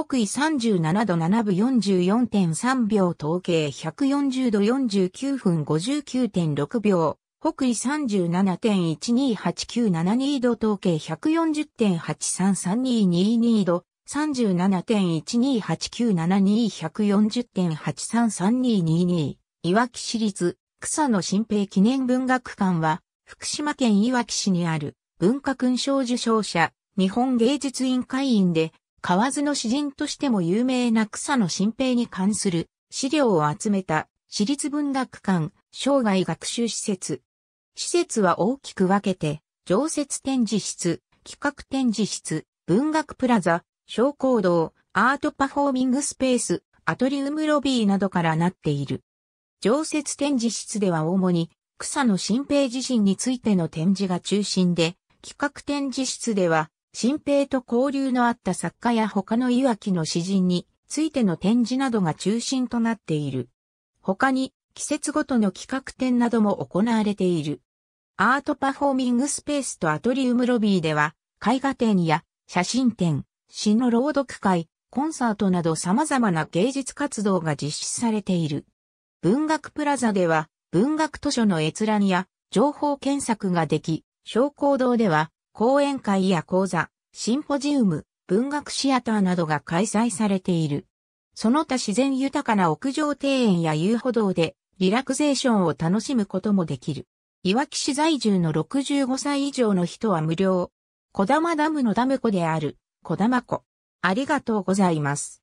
北緯37度7分44.3秒統計140度49分59.6秒、北緯37.128972度統計1 4 0 8 3 3 2 2 2度、37.128972140.8332222いわき市立草野新平記念文学館は福島県いわき市にある文化勲章受章者日本芸術委員会員で河津の詩人としても有名な草野新平に関する資料を集めた私立文学館生涯学習施設。施設は大きく分けて、常設展示室、企画展示室、文学プラザ、小講堂、アートパフォーミングスペース、アトリウムロビーなどからなっている。常設展示室では主に草野新平自身についての展示が中心で、企画展示室では新兵と交流のあった作家や他のいわきの詩人についての展示などが中心となっている。他に季節ごとの企画展なども行われている。アートパフォーミングスペースとアトリウムロビーでは絵画展や写真展、詩の朗読会、コンサートなど様々な芸術活動が実施されている。文学プラザでは文学図書の閲覧や情報検索ができ、商工堂では講演会や講座、シンポジウム、文学シアターなどが開催されている。その他自然豊かな屋上庭園や遊歩道でリラクゼーションを楽しむこともできる。いわき市在住の65歳以上の人は無料。小玉ダムのダム湖である小玉湖。ありがとうございます。